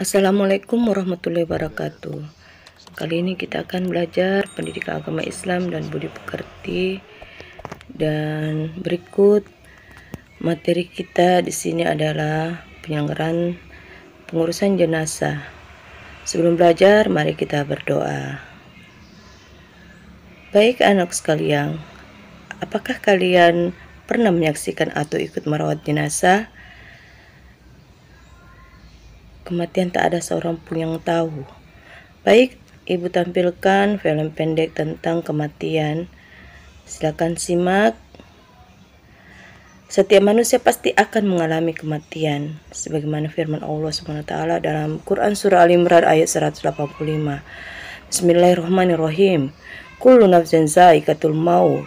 Assalamualaikum warahmatullahi wabarakatuh Kali ini kita akan belajar pendidikan agama Islam dan budi pekerti Dan berikut materi kita di sini adalah penyelenggaraan pengurusan jenazah Sebelum belajar mari kita berdoa Baik anak sekalian, apakah kalian pernah menyaksikan atau ikut merawat jenazah? kematian tak ada seorang pun yang tahu. Baik, Ibu tampilkan film pendek tentang kematian. Silakan simak. Setiap manusia pasti akan mengalami kematian, sebagaimana firman Allah SWT dalam Quran Surah Al-Imran ayat 185. Bismillahirrahmanirrahim. Kullu nafsin katulmau. maut.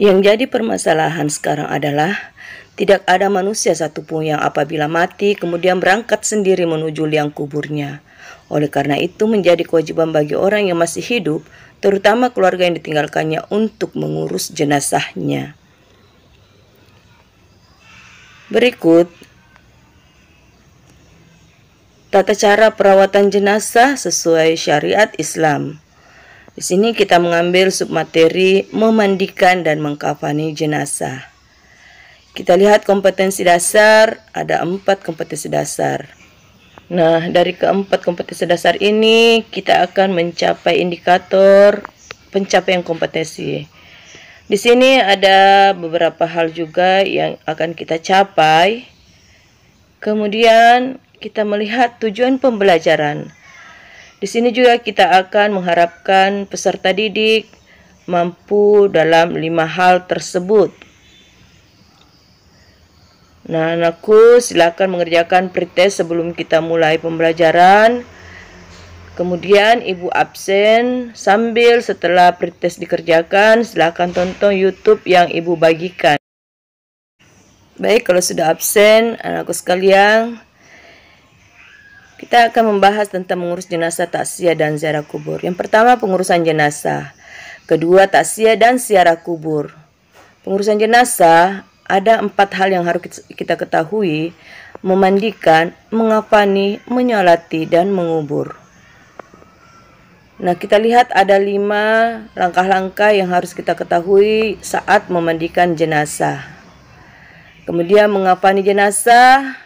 Yang jadi permasalahan sekarang adalah tidak ada manusia satupun yang apabila mati kemudian berangkat sendiri menuju liang kuburnya. Oleh karena itu menjadi kewajiban bagi orang yang masih hidup, terutama keluarga yang ditinggalkannya untuk mengurus jenazahnya. Berikut tata cara perawatan jenazah sesuai syariat Islam. Di sini kita mengambil sub materi memandikan dan mengkafani jenazah. Kita lihat kompetensi dasar, ada empat kompetensi dasar. Nah, dari keempat kompetensi dasar ini, kita akan mencapai indikator pencapaian kompetensi. Di sini ada beberapa hal juga yang akan kita capai. Kemudian, kita melihat tujuan pembelajaran. Di sini juga kita akan mengharapkan peserta didik mampu dalam lima hal tersebut Nah, anakku, silakan mengerjakan pretest sebelum kita mulai pembelajaran. Kemudian ibu absen sambil setelah pretest dikerjakan, silakan tonton YouTube yang ibu bagikan. Baik, kalau sudah absen, anakku sekalian, kita akan membahas tentang mengurus jenazah taksia dan ziarah kubur. Yang pertama pengurusan jenazah, kedua taksia dan ziarah kubur. Pengurusan jenazah ada empat hal yang harus kita ketahui memandikan, mengafani, menyolati, dan mengubur. Nah, kita lihat ada lima langkah-langkah yang harus kita ketahui saat memandikan jenazah. Kemudian mengafani jenazah.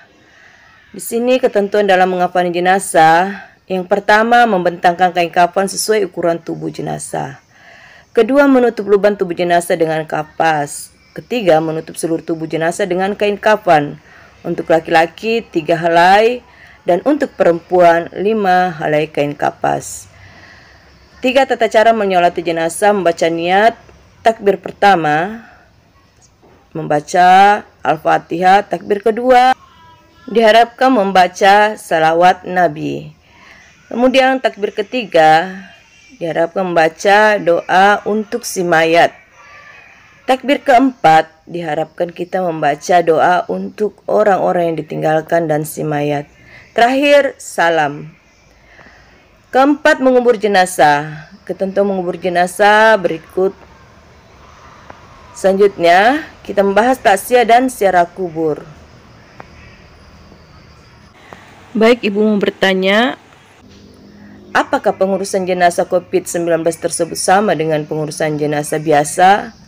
Di sini ketentuan dalam mengafani jenazah. Yang pertama, membentangkan kain kafan sesuai ukuran tubuh jenazah. Kedua, menutup lubang tubuh jenazah dengan kapas. Ketiga, menutup seluruh tubuh jenazah dengan kain kafan. Untuk laki-laki, tiga helai, dan untuk perempuan, lima helai kain kapas. Tiga tata cara menyolati jenazah membaca niat takbir pertama, membaca Al-Fatihah takbir kedua, diharapkan membaca salawat Nabi. Kemudian takbir ketiga, diharapkan membaca doa untuk si mayat. Takbir keempat diharapkan kita membaca doa untuk orang-orang yang ditinggalkan dan si mayat. Terakhir, salam. Keempat, mengubur jenazah. Ketentu mengubur jenazah berikut. Selanjutnya, kita membahas taksia dan siara kubur. Baik, Ibu mau bertanya, apakah pengurusan jenazah COVID-19 tersebut sama dengan pengurusan jenazah biasa?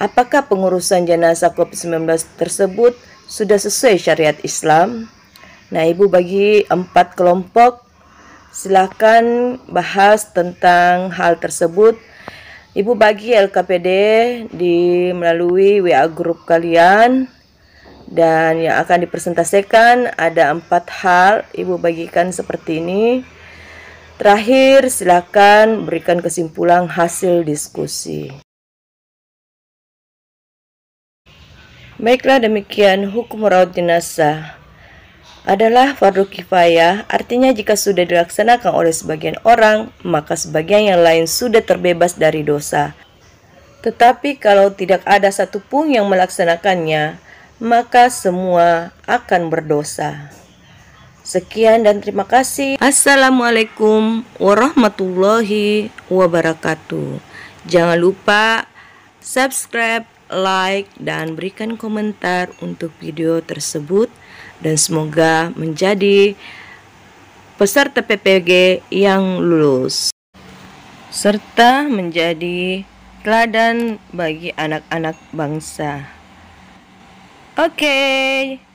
Apakah pengurusan jenazah COVID-19 tersebut sudah sesuai syariat Islam? Nah, Ibu bagi empat kelompok. silakan bahas tentang hal tersebut. Ibu bagi LKPD di melalui WA grup kalian dan yang akan dipresentasikan ada empat hal Ibu bagikan seperti ini. Terakhir, silakan berikan kesimpulan hasil diskusi. Baiklah demikian hukum raut jenazah adalah fardu kifayah, artinya jika sudah dilaksanakan oleh sebagian orang, maka sebagian yang lain sudah terbebas dari dosa. Tetapi kalau tidak ada satupun yang melaksanakannya, maka semua akan berdosa. Sekian dan terima kasih. Assalamualaikum warahmatullahi wabarakatuh. Jangan lupa subscribe like, dan berikan komentar untuk video tersebut dan semoga menjadi peserta PPG yang lulus serta menjadi teladan bagi anak-anak bangsa. Oke. Okay.